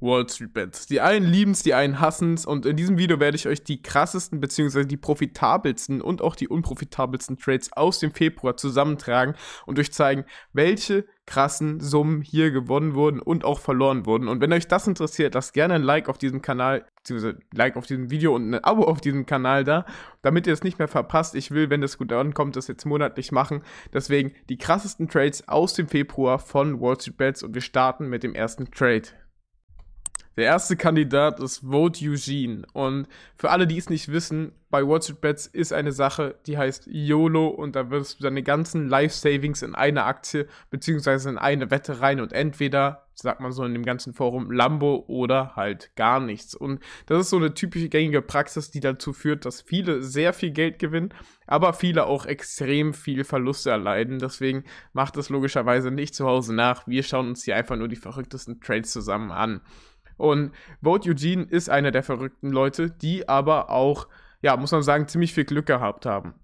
Wall Street Bets. Die einen lieben es, die einen hassen es und in diesem Video werde ich euch die krassesten bzw. die profitabelsten und auch die unprofitabelsten Trades aus dem Februar zusammentragen und euch zeigen, welche krassen Summen hier gewonnen wurden und auch verloren wurden. Und wenn euch das interessiert, lasst gerne ein Like auf diesem Kanal, beziehungsweise Like auf diesem Video und ein Abo auf diesem Kanal da, damit ihr es nicht mehr verpasst. Ich will, wenn das gut ankommt, das jetzt monatlich machen. Deswegen die krassesten Trades aus dem Februar von Wall Street Bets und wir starten mit dem ersten Trade. Der erste Kandidat ist Vote Eugene. Und für alle, die es nicht wissen, bei Watch It Bets ist eine Sache, die heißt YOLO und da wirst du deine ganzen Life Savings in eine Aktie beziehungsweise in eine Wette rein und entweder, sagt man so in dem ganzen Forum, Lambo oder halt gar nichts. Und das ist so eine typische gängige Praxis, die dazu führt, dass viele sehr viel Geld gewinnen, aber viele auch extrem viel Verluste erleiden. Deswegen macht das logischerweise nicht zu Hause nach. Wir schauen uns hier einfach nur die verrücktesten Trades zusammen an. Und Vote Eugene ist einer der verrückten Leute, die aber auch, ja, muss man sagen, ziemlich viel Glück gehabt haben.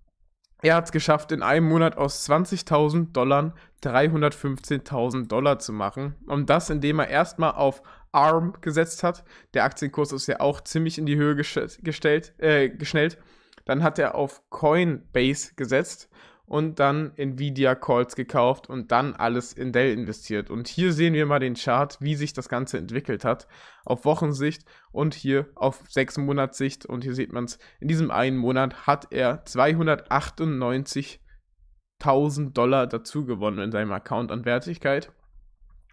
Er hat es geschafft, in einem Monat aus 20.000 Dollar 315.000 Dollar zu machen. Und das, indem er erstmal auf ARM gesetzt hat. Der Aktienkurs ist ja auch ziemlich in die Höhe gestellt, äh, geschnellt. Dann hat er auf Coinbase gesetzt und dann Nvidia Calls gekauft und dann alles in Dell investiert. Und hier sehen wir mal den Chart, wie sich das Ganze entwickelt hat auf Wochensicht und hier auf sechs Monatssicht. Und hier sieht man es, in diesem einen Monat hat er 298.000 Dollar dazu gewonnen in seinem Account an Wertigkeit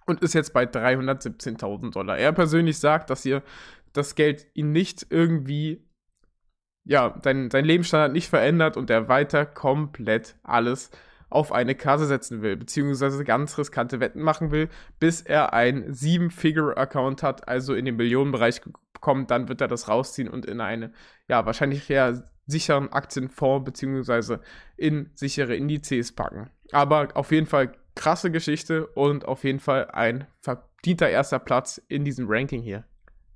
und ist jetzt bei 317.000 Dollar. Er persönlich sagt, dass hier das Geld ihn nicht irgendwie ja, sein, sein Lebensstandard nicht verändert und er weiter komplett alles auf eine Karte setzen will, beziehungsweise ganz riskante Wetten machen will, bis er einen Sieben-Figure-Account hat, also in den Millionenbereich kommt, dann wird er das rausziehen und in eine, ja, wahrscheinlich eher sicheren Aktienfonds, beziehungsweise in sichere Indizes packen. Aber auf jeden Fall krasse Geschichte und auf jeden Fall ein verdienter erster Platz in diesem Ranking hier.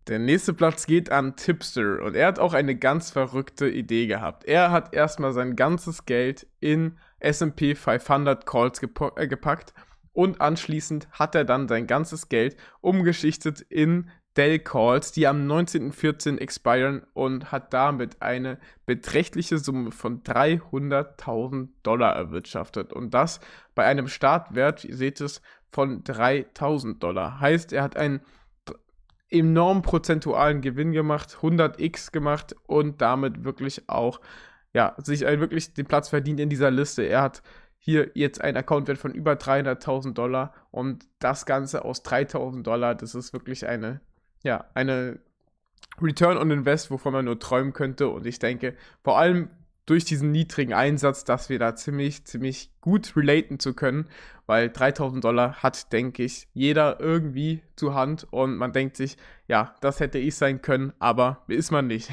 Der nächste Platz geht an Tipster und er hat auch eine ganz verrückte Idee gehabt. Er hat erstmal sein ganzes Geld in SP 500 Calls äh, gepackt und anschließend hat er dann sein ganzes Geld umgeschichtet in Dell Calls, die am 19.14. expiren und hat damit eine beträchtliche Summe von 300.000 Dollar erwirtschaftet. Und das bei einem Startwert, ihr seht es, von 3.000 Dollar. Heißt, er hat einen enorm prozentualen Gewinn gemacht, 100x gemacht und damit wirklich auch ja, sich einen, wirklich den Platz verdient in dieser Liste. Er hat hier jetzt einen Accountwert von über 300.000 Dollar und das Ganze aus 3.000 Dollar. Das ist wirklich eine, ja, eine Return on Invest, wovon man nur träumen könnte. Und ich denke, vor allem durch diesen niedrigen Einsatz, dass wir da ziemlich, ziemlich gut relaten zu können, weil 3000 Dollar hat, denke ich, jeder irgendwie zu Hand und man denkt sich, ja, das hätte ich sein können, aber ist man nicht.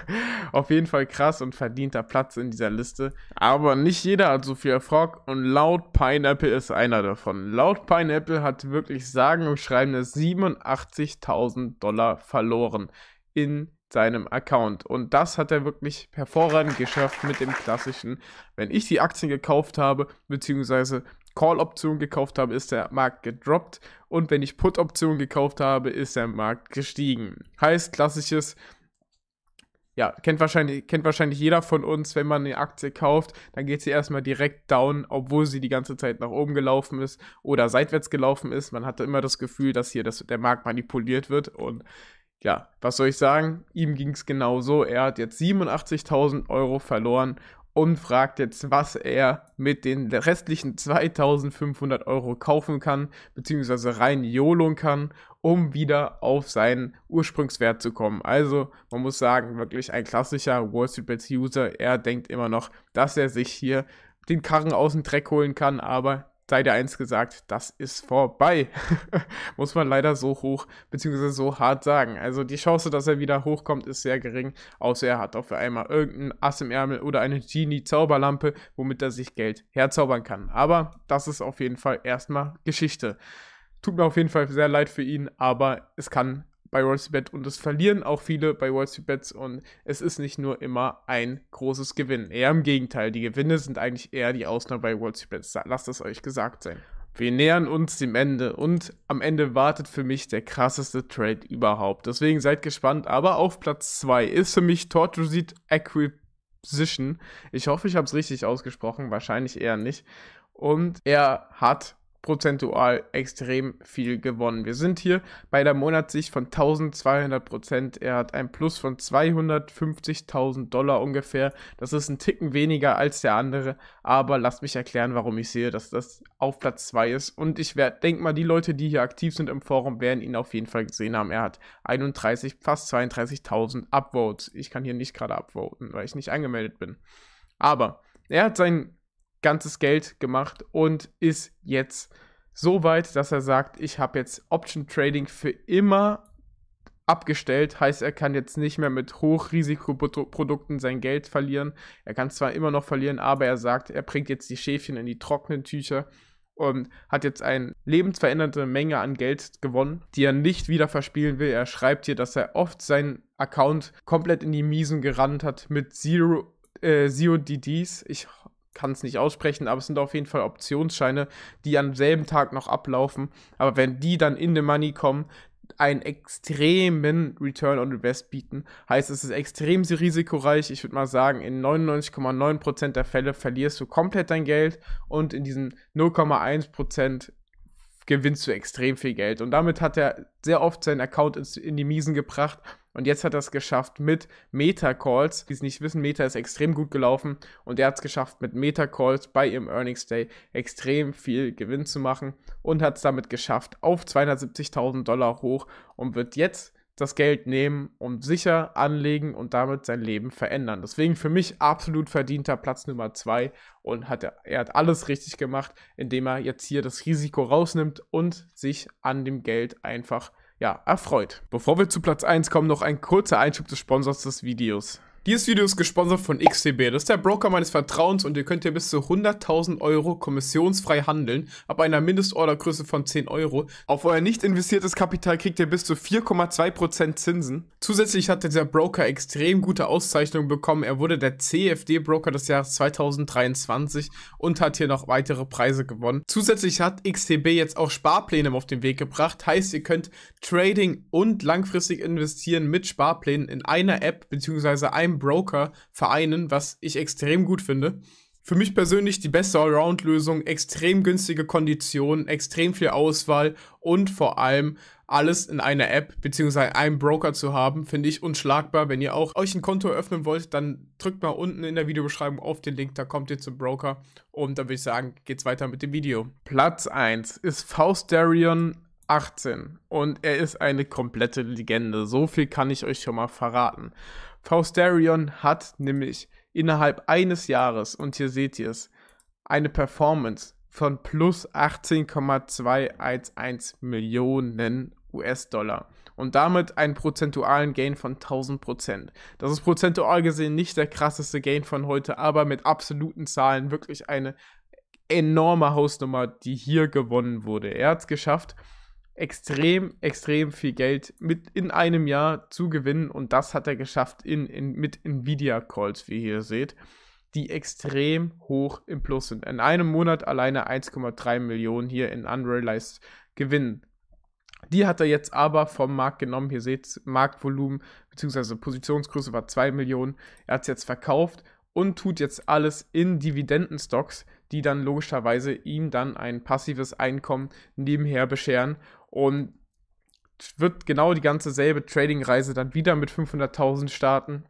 Auf jeden Fall krass und verdienter Platz in dieser Liste. Aber nicht jeder hat so viel Erfolg und laut Pineapple ist einer davon. Laut Pineapple hat wirklich sagen und schreiben 87.000 Dollar verloren in seinem Account. Und das hat er wirklich hervorragend geschafft mit dem klassischen. Wenn ich die Aktien gekauft habe, beziehungsweise Call-Option gekauft habe, ist der Markt gedroppt. Und wenn ich Put-Option gekauft habe, ist der Markt gestiegen. Heißt klassisches ja, kennt wahrscheinlich, kennt wahrscheinlich jeder von uns, wenn man eine Aktie kauft, dann geht sie erstmal direkt down, obwohl sie die ganze Zeit nach oben gelaufen ist oder seitwärts gelaufen ist. Man hatte immer das Gefühl, dass hier das, der Markt manipuliert wird und ja, was soll ich sagen? Ihm ging es genauso. Er hat jetzt 87.000 Euro verloren und fragt jetzt, was er mit den restlichen 2500 Euro kaufen kann, beziehungsweise rein Jolo kann, um wieder auf seinen Ursprungswert zu kommen. Also, man muss sagen, wirklich ein klassischer Wall Street Bets User. Er denkt immer noch, dass er sich hier den Karren aus dem Dreck holen kann, aber sei dir eins gesagt, das ist vorbei. Muss man leider so hoch bzw. so hart sagen. Also die Chance, dass er wieder hochkommt, ist sehr gering, außer er hat auf einmal irgendeinen Ass im Ärmel oder eine Genie-Zauberlampe, womit er sich Geld herzaubern kann. Aber das ist auf jeden Fall erstmal Geschichte. Tut mir auf jeden Fall sehr leid für ihn, aber es kann bei Wall Bet und es verlieren auch viele bei Wall Bets und es ist nicht nur immer ein großes Gewinn. Eher im Gegenteil, die Gewinne sind eigentlich eher die Ausnahme bei Wall Bets. Lasst es euch gesagt sein. Wir nähern uns dem Ende und am Ende wartet für mich der krasseste Trade überhaupt. Deswegen seid gespannt, aber auf Platz 2 ist für mich Tortusit Acquisition. Ich hoffe, ich habe es richtig ausgesprochen, wahrscheinlich eher nicht. Und er hat prozentual extrem viel gewonnen. Wir sind hier bei der Monatssicht von 1200 Prozent. Er hat ein Plus von 250.000 Dollar ungefähr. Das ist ein Ticken weniger als der andere. Aber lasst mich erklären, warum ich sehe, dass das auf Platz 2 ist. Und ich denke mal, die Leute, die hier aktiv sind im Forum, werden ihn auf jeden Fall gesehen haben. Er hat 31, fast 32.000 Upvotes. Ich kann hier nicht gerade upvoten, weil ich nicht angemeldet bin. Aber er hat seinen ganzes Geld gemacht und ist jetzt so weit, dass er sagt, ich habe jetzt Option Trading für immer abgestellt. Heißt, er kann jetzt nicht mehr mit Hochrisikoprodukten sein Geld verlieren. Er kann zwar immer noch verlieren, aber er sagt, er bringt jetzt die Schäfchen in die trockenen Tücher und hat jetzt eine lebensveränderte Menge an Geld gewonnen, die er nicht wieder verspielen will. Er schreibt hier, dass er oft seinen Account komplett in die Miesen gerannt hat mit Zero, äh, Zero DDs. Ich kann es nicht aussprechen, aber es sind auf jeden Fall Optionsscheine, die am selben Tag noch ablaufen. Aber wenn die dann in the money kommen, einen extremen Return on Invest bieten. Heißt, es ist extrem sehr risikoreich. Ich würde mal sagen, in 99,9% der Fälle verlierst du komplett dein Geld und in diesen 0,1% gewinnst du extrem viel Geld. Und damit hat er sehr oft seinen Account in die Miesen gebracht. Und jetzt hat er es geschafft mit Meta-Calls. Die es nicht wissen, Meta ist extrem gut gelaufen. Und er hat es geschafft, mit Meta-Calls bei ihrem Earnings Day extrem viel Gewinn zu machen. Und hat es damit geschafft auf 270.000 Dollar hoch und wird jetzt das Geld nehmen und sicher anlegen und damit sein Leben verändern. Deswegen für mich absolut verdienter Platz Nummer zwei und hat er, er hat alles richtig gemacht, indem er jetzt hier das Risiko rausnimmt und sich an dem Geld einfach ja, erfreut. Bevor wir zu Platz 1 kommen, noch ein kurzer Einschub des Sponsors des Videos. Dieses Video ist gesponsert von XTB. Das ist der Broker meines Vertrauens und ihr könnt hier bis zu 100.000 Euro kommissionsfrei handeln, ab einer Mindestordergröße von 10 Euro. Auf euer nicht investiertes Kapital kriegt ihr bis zu 4,2% Zinsen. Zusätzlich hat dieser Broker extrem gute Auszeichnungen bekommen. Er wurde der CFD-Broker des Jahres 2023 und hat hier noch weitere Preise gewonnen. Zusätzlich hat XTB jetzt auch Sparpläne auf den Weg gebracht. Heißt, ihr könnt Trading und langfristig investieren mit Sparplänen in einer App bzw. einem einem Broker vereinen, was ich extrem gut finde. Für mich persönlich die beste Allround-Lösung, extrem günstige Konditionen, extrem viel Auswahl und vor allem alles in einer App bzw. einem Broker zu haben, finde ich unschlagbar. Wenn ihr auch euch ein Konto eröffnen wollt, dann drückt mal unten in der Videobeschreibung auf den Link, da kommt ihr zum Broker und dann würde ich sagen, geht's weiter mit dem Video. Platz 1 ist Faustarion 18 und er ist eine komplette Legende. So viel kann ich euch schon mal verraten. Fausterion hat nämlich innerhalb eines Jahres, und hier seht ihr es, eine Performance von plus 18,211 Millionen US-Dollar und damit einen prozentualen Gain von 1000%. Das ist prozentual gesehen nicht der krasseste Gain von heute, aber mit absoluten Zahlen wirklich eine enorme Hausnummer, die hier gewonnen wurde. Er hat es geschafft, extrem, extrem viel Geld mit in einem Jahr zu gewinnen. Und das hat er geschafft in, in, mit Nvidia-Calls, wie ihr hier seht, die extrem hoch im Plus sind. In einem Monat alleine 1,3 Millionen hier in Unrealized Gewinnen. Die hat er jetzt aber vom Markt genommen. Hier seht Marktvolumen bzw. Positionsgröße war 2 Millionen. Er hat es jetzt verkauft und tut jetzt alles in Dividendenstocks, die dann logischerweise ihm dann ein passives Einkommen nebenher bescheren und wird genau die ganze selbe Trading-Reise dann wieder mit 500.000 starten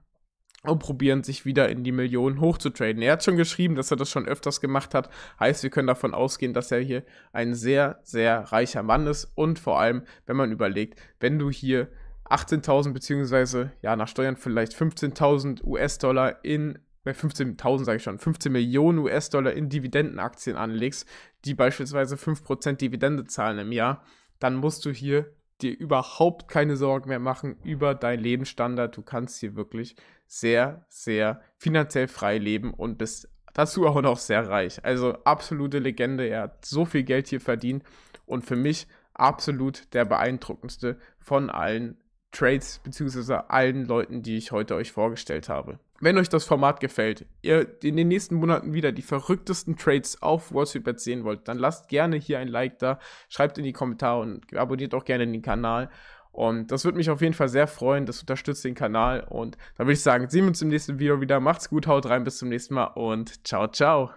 und probieren sich wieder in die Millionen hochzutraden. Er hat schon geschrieben, dass er das schon öfters gemacht hat. Heißt, wir können davon ausgehen, dass er hier ein sehr, sehr reicher Mann ist. Und vor allem, wenn man überlegt, wenn du hier 18.000 beziehungsweise ja nach Steuern vielleicht 15.000 US-Dollar in bei 15.000 sage ich schon, 15 Millionen US-Dollar in Dividendenaktien anlegst, die beispielsweise 5% Dividende zahlen im Jahr, dann musst du hier dir überhaupt keine Sorgen mehr machen über deinen Lebensstandard. Du kannst hier wirklich sehr, sehr finanziell frei leben und bist dazu auch noch sehr reich. Also absolute Legende, er hat so viel Geld hier verdient und für mich absolut der beeindruckendste von allen Trades bzw. allen Leuten, die ich heute euch vorgestellt habe wenn euch das Format gefällt, ihr in den nächsten Monaten wieder die verrücktesten Trades auf Wall Street Bets sehen wollt, dann lasst gerne hier ein Like da, schreibt in die Kommentare und abonniert auch gerne den Kanal. Und das würde mich auf jeden Fall sehr freuen. Das unterstützt den Kanal. Und dann würde ich sagen, sehen wir uns im nächsten Video wieder. Macht's gut, haut rein, bis zum nächsten Mal und ciao, ciao.